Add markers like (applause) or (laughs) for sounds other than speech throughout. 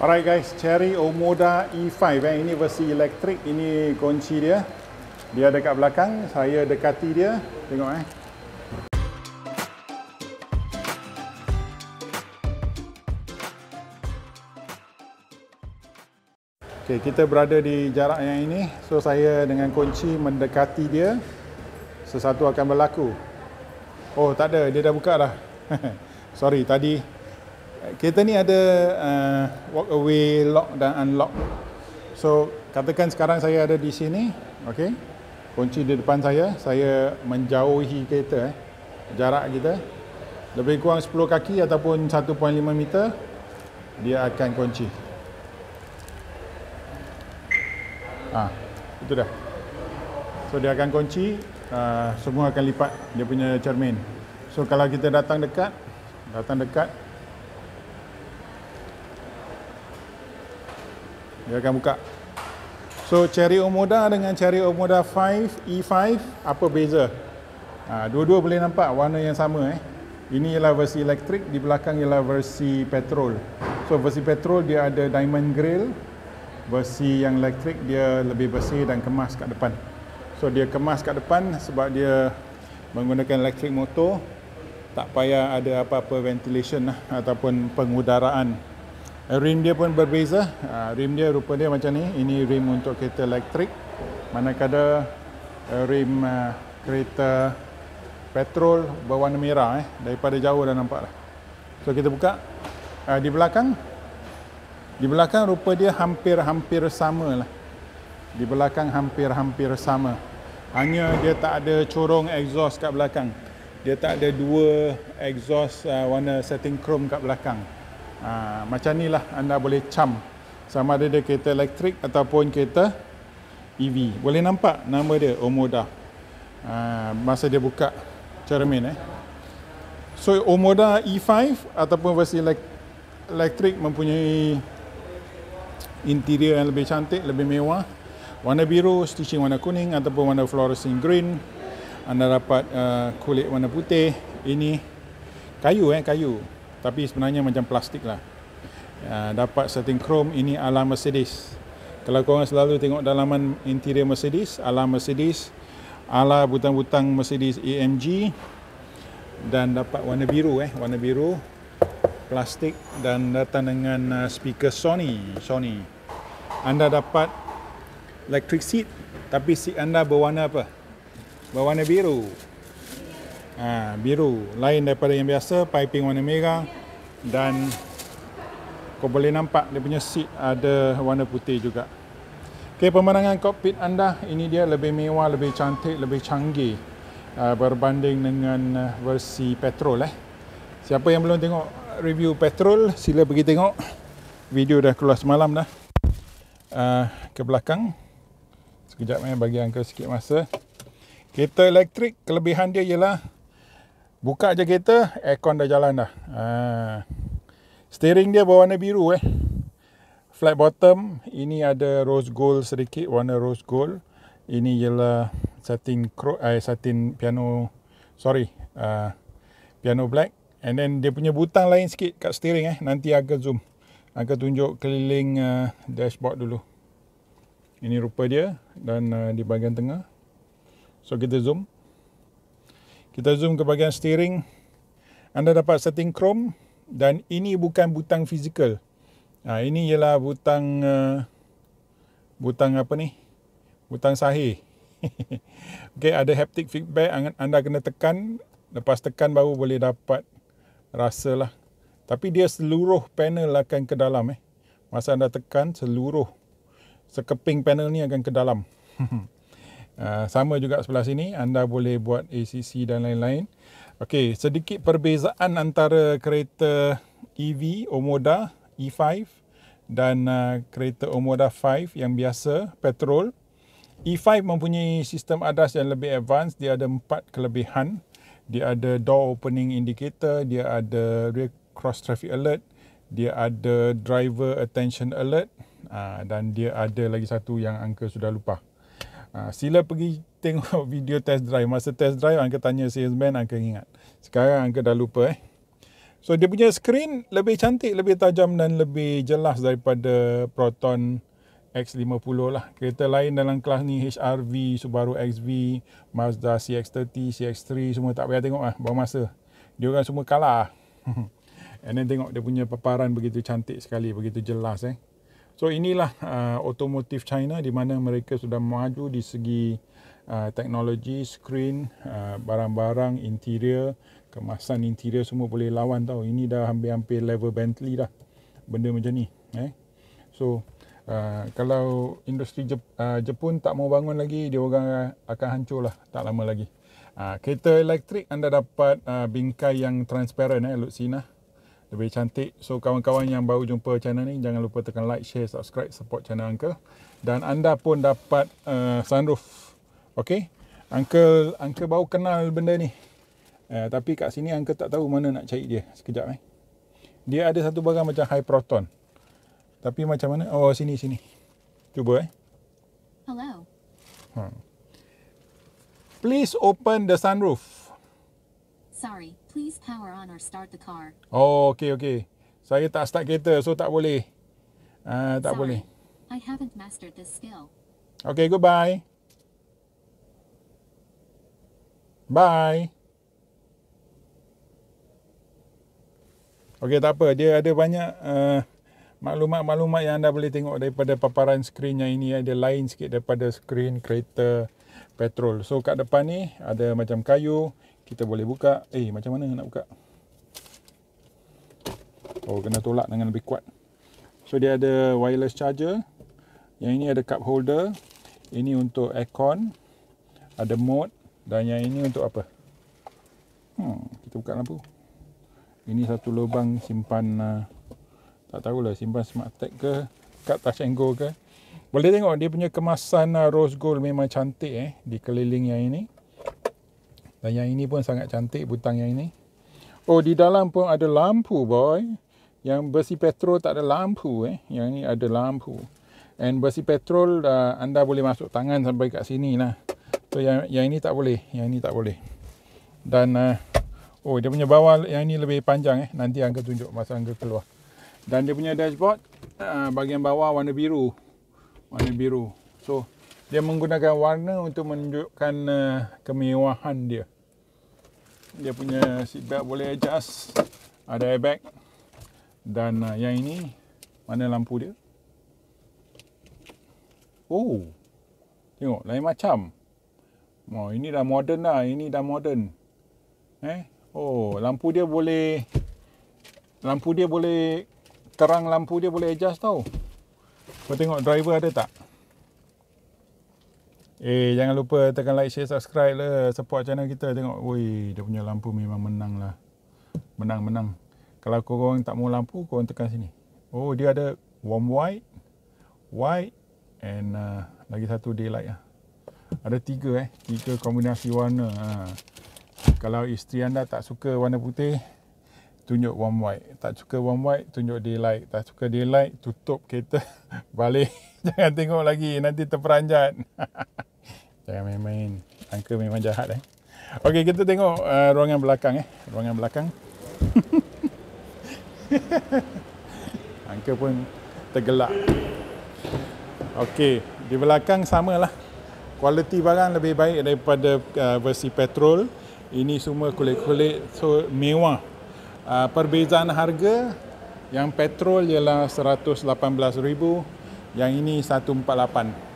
Alright guys, Cherry Omoda E5 eh. Ini versi elektrik, ini kunci dia Dia dekat belakang, saya dekati dia Tengok eh Okay, kita berada di jarak yang ini So saya dengan kunci mendekati dia Sesuatu akan berlaku Oh tak ada, dia dah buka dah (laughs) Sorry, tadi kita ni ada uh, walk away lock dan unlock so katakan sekarang saya ada di sini okay? kunci di depan saya saya menjauhi kereta eh jarak kita lebih kurang 10 kaki ataupun 1.5 meter dia akan kunci ah itu dah so dia akan kunci uh, semua akan lipat dia punya cermin so kalau kita datang dekat datang dekat dia akan buka so cherry omoda dengan cherry omoda 5 E5 apa beza ah, dua-dua ha, boleh nampak warna yang sama eh ini ialah versi elektrik di belakang ialah versi petrol so versi petrol dia ada diamond grill versi yang elektrik dia lebih bersih dan kemas kat depan so dia kemas kat depan sebab dia menggunakan elektrik motor tak payah ada apa-apa ventilation lah, ataupun pengudaraan Rim dia pun berbeza. Ah, rim dia rupa dia macam ni. Ini rim untuk kereta elektrik. Manakala eh, rim eh, kereta petrol berwarna merah eh. Daripada jauh dah nampak lah. So kita buka. Ah, di belakang. Di belakang rupa dia hampir-hampir sama lah. Di belakang hampir-hampir sama. Hanya dia tak ada corong exhaust kat belakang. Dia tak ada dua exhaust ah, warna setting chrome kat belakang. Ha, macam lah anda boleh cam sama ada dia kereta elektrik ataupun kereta EV. Boleh nampak nama dia Omoda. Ha, masa dia buka cermin eh. So Omoda E5 ataupun versi elektrik mempunyai interior yang lebih cantik, lebih mewah. Warna biru, stitching warna kuning ataupun warna fluorescent green. Anda dapat uh, kulit warna putih. Ini kayu eh, kayu tapi sebenarnya macam plastik lah. Uh, dapat setting chrome, ini ala Mercedes. Kalau korang selalu tengok dalaman interior Mercedes, ala Mercedes, ala butang-butang Mercedes AMG dan dapat warna biru eh, warna biru plastik dan datang dengan uh, speaker Sony, Sony. Anda dapat electric seat tapi seat anda berwarna apa? Berwarna biru ha, biru lain daripada yang biasa piping warna merah dan kau boleh nampak dia punya seat ada warna putih juga ok pemandangan kokpit anda ini dia lebih mewah lebih cantik lebih canggih uh, berbanding dengan ha, versi petrol eh siapa yang belum tengok review petrol sila pergi tengok video dah keluar semalam dah uh, ke belakang sekejap eh bagi angka sikit masa kereta elektrik kelebihan dia ialah Buka je kereta, aircon dah jalan dah. Ha. Steering dia berwarna biru eh. Flat bottom, ini ada rose gold sedikit, warna rose gold. Ini ialah satin cro- eh, satin piano, sorry, uh, piano black. And then dia punya butang lain sikit kat steering eh. Nanti agak zoom. Agak tunjuk keliling uh, dashboard dulu. Ini rupa dia dan uh, di bahagian tengah. So kita zoom. Kita zoom ke bahagian steering. Anda dapat setting chrome dan ini bukan butang fizikal. Ha, ini ialah butang eh, butang apa ni? Butang sahih. (laughs) Okay, ada haptic feedback. Anda kena tekan. Lepas tekan baru boleh dapat rasa lah. Tapi dia seluruh panel akan ke dalam eh. Masa anda tekan, seluruh sekeping panel ni akan ke dalam. (laughs) Ah, sama juga sebelah sini anda boleh buat ACC dan lain-lain. Okey, sedikit perbezaan antara kereta EV Omoda E5 dan uh, kereta Omoda 5 yang biasa petrol. E5 mempunyai sistem ADAS yang lebih advance, dia ada empat kelebihan. Dia ada door opening indicator, dia ada rear cross traffic alert, dia ada driver attention alert ah, dan dia ada lagi satu yang angka sudah lupa. Uh, Ha, sila pergi tengok (laughs) video test drive. Masa test drive, Uncle tanya salesman, Uncle ingat. Sekarang Uncle dah lupa eh. So dia punya screen lebih cantik, lebih tajam dan lebih jelas daripada Proton X50 lah. Kereta lain dalam kelas ni HRV, Subaru XV, Mazda CX-30, CX-3 semua tak payah tengok lah. Bawa masa. Dia orang semua kalah. (laughs) And then tengok dia punya paparan begitu cantik sekali, begitu jelas eh. So inilah uh, automotive China di mana mereka sudah maju di segi uh, teknologi, screen, uh, barang-barang, interior, kemasan interior semua boleh lawan tau. Ini dah hampir-hampir level Bentley dah. Benda macam ni. Eh? So uh, kalau industri Jep- uh, Jepun tak mau bangun lagi, dia orang akan hancur lah tak lama lagi. Uh, kereta elektrik anda dapat uh, bingkai yang transparent, eh, Lutsina. Sina lebih cantik. So kawan-kawan yang baru jumpa channel ni jangan lupa tekan like, share, subscribe, support channel Uncle. Dan anda pun dapat uh, sunroof. Okay. Uncle, Uncle baru kenal benda ni. Uh, tapi kat sini Uncle tak tahu mana nak cari dia. Sekejap eh. Dia ada satu barang macam high proton. Tapi macam mana? Oh sini, sini. Cuba eh. Hello. Hmm. Please open the sunroof. Sorry, please power on or start the car. Oh, okay, okay. Saya tak start kereta, so tak boleh. Uh, tak Sorry, boleh. I haven't mastered this skill. Okay, goodbye. Bye. Okay, tak apa dia ada banyak uh, maklumat-maklumat yang anda boleh tengok daripada paparan skrin yang ini ada lain sikit daripada skrin kereta petrol. So kat depan ni ada macam kayu, kita boleh buka eh macam mana nak buka oh kena tolak dengan lebih kuat so dia ada wireless charger yang ini ada cup holder ini untuk aircon ada mode dan yang ini untuk apa hmm, kita buka lampu ini satu lubang simpan uh, tak tahulah simpan smart tag ke kad touch and go ke boleh tengok dia punya kemasan uh, rose gold memang cantik eh di keliling yang ini dan yang ini pun sangat cantik butang yang ini. Oh, di dalam pun ada lampu, boy. Yang bersih petrol tak ada lampu eh. Yang ini ada lampu. And bersih petrol uh, anda boleh masuk tangan sampai kat sini lah. So yang yang ini tak boleh, yang ini tak boleh. Dan uh, oh, dia punya bawah yang ini lebih panjang eh. Nanti angka tunjuk masa angka keluar. Dan dia punya dashboard uh, bahagian bawah warna biru. Warna biru. So dia menggunakan warna untuk menunjukkan uh, eh, kemewahan dia. Dia punya seat belt boleh adjust. Ada airbag. Dan uh, yang ini, mana lampu dia? Oh, tengok lain macam. Oh, ini dah modern lah. Ini dah modern. Eh, Oh, lampu dia boleh... Lampu dia boleh... Terang lampu dia boleh adjust tau. Kau tengok driver ada tak? Eh, jangan lupa tekan like, share, subscribe lah. Support channel kita. Tengok, Woi, dia punya lampu memang menang lah. Menang, menang. Kalau kau korang tak mau lampu, korang tekan sini. Oh, dia ada warm white, white and uh, lagi satu daylight lah. Ada tiga eh. Tiga kombinasi warna. Ha. Kalau isteri anda tak suka warna putih, tunjuk warm white. Tak suka warm white, tunjuk daylight. Tak suka daylight, tutup kereta (laughs) balik. (laughs) Jangan tengok lagi, nanti terperanjat. (laughs) Jangan main-main. Angka memang jahat eh. Okey, kita tengok uh, ruangan belakang eh. Ruangan belakang. (laughs) Angka pun tergelak. Okey, di belakang samalah. Kualiti barang lebih baik daripada uh, versi petrol. Ini semua kulit-kulit so mewah. Uh, perbezaan harga yang petrol ialah 118,000, yang ini 148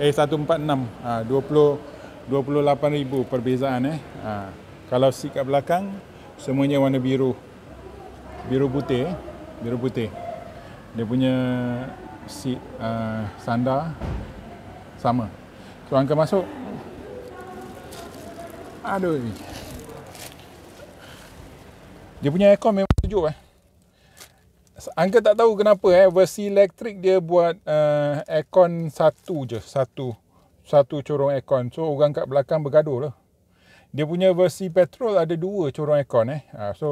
eh 146 ha, 20 28000 perbezaan eh ha, kalau seat kat belakang semuanya warna biru biru putih eh. biru putih dia punya seat uh, sandar sama so angka masuk aduh dia punya aircon memang sejuk eh Angka tak tahu kenapa eh versi elektrik dia buat uh, aircon satu je, satu satu corong aircon. So orang kat belakang bergaduh lah. Dia punya versi petrol ada dua corong aircon eh. Uh, so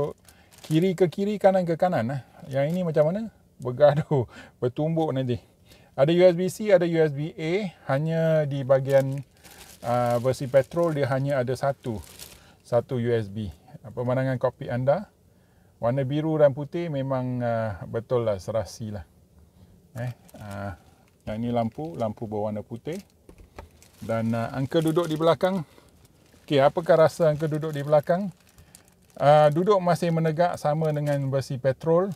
kiri ke kiri, kanan ke kanan eh. Yang ini macam mana? Bergaduh, (laughs) bertumbuk nanti. Ada USB-C, ada USB-A. Hanya di bahagian uh, versi petrol dia hanya ada satu. Satu USB. Pemandangan kopi anda warna biru dan putih memang uh, betul lah serasi lah. Eh, uh, yang ini lampu, lampu berwarna putih. Dan uh, ah, Uncle duduk di belakang. Okey, apakah rasa angka duduk di belakang? Uh, duduk masih menegak sama dengan versi petrol.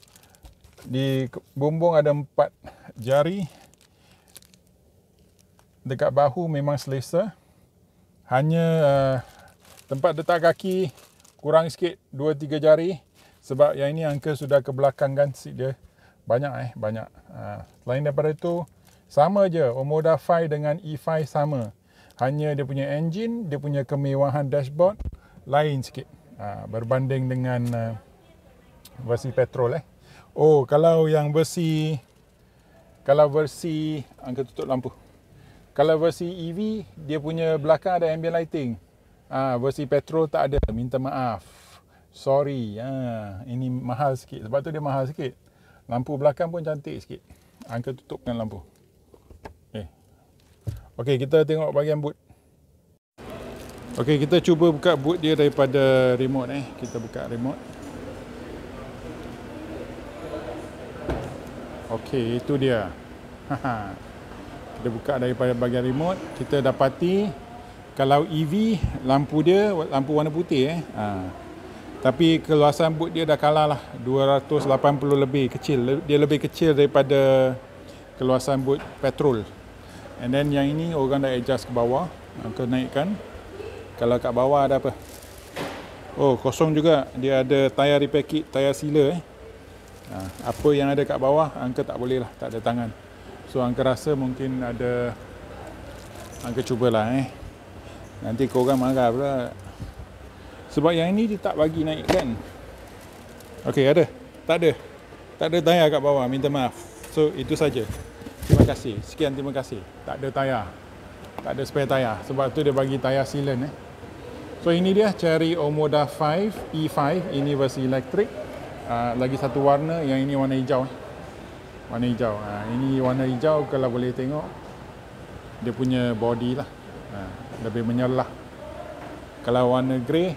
Di bumbung ada empat jari. Dekat bahu memang selesa. Hanya uh, tempat detak kaki kurang sikit, dua tiga Jari sebab yang ini angka sudah ke belakang kan seat dia banyak eh banyak ha. selain daripada itu sama je Omoda 5 dengan E5 sama hanya dia punya engine dia punya kemewahan dashboard lain sikit ha. berbanding dengan uh, versi petrol eh oh kalau yang versi kalau versi angka tutup lampu kalau versi EV dia punya belakang ada ambient lighting ha, versi petrol tak ada minta maaf Sorry. Ha, ini mahal sikit. Sebab tu dia mahal sikit. Lampu belakang pun cantik sikit. Angka tutup dengan lampu. Eh. okay kita tengok bahagian boot. Okay kita cuba buka boot dia daripada remote eh. Kita buka remote. Okay, itu dia. kita buka daripada bahagian remote. Kita dapati kalau EV, lampu dia, lampu warna putih eh. Haa. Tapi keluasan boot dia dah kalah lah 280 lebih kecil Dia lebih kecil daripada keluasan boot petrol And then yang ini orang dah adjust ke bawah Kau naikkan Kalau kat bawah ada apa Oh kosong juga Dia ada tayar repair kit, tayar sealer eh ha, apa yang ada kat bawah Angka tak boleh lah Tak ada tangan So Angka rasa mungkin ada Angka cubalah eh Nanti korang marah pula sebab yang ini dia tak bagi naik kan. Okey, ada. Tak ada. Tak ada tayar kat bawah. Minta maaf. So, itu saja. Terima kasih. Sekian terima kasih. Tak ada tayar. Tak ada spare tayar. Sebab tu dia bagi tayar sealant eh. So, ini dia Cherry Omoda 5 E5. Ini versi elektrik. Uh, ah, lagi satu warna. Yang ini warna hijau. Eh. Warna hijau. Uh, ini warna hijau kalau boleh tengok. Dia punya body lah. Uh, lebih menyelah. Kalau warna grey,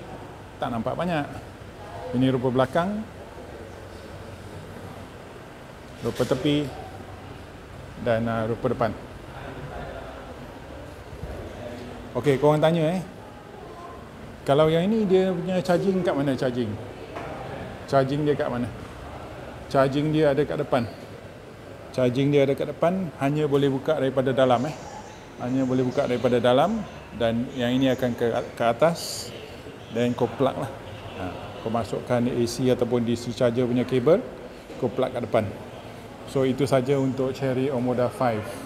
tak nampak banyak. Ini rupa belakang. Rupa tepi dan uh, rupa depan. Okey, korang tanya eh. Kalau yang ini dia punya charging kat mana charging? Charging dia kat mana? Charging dia ada kat depan. Charging dia ada kat depan, hanya boleh buka daripada dalam eh. Hanya boleh buka daripada dalam dan yang ini akan ke ke atas then kau plug lah ha, kau masukkan AC ataupun DC charger punya kabel kau plug kat depan so itu saja untuk Cherry Omoda 5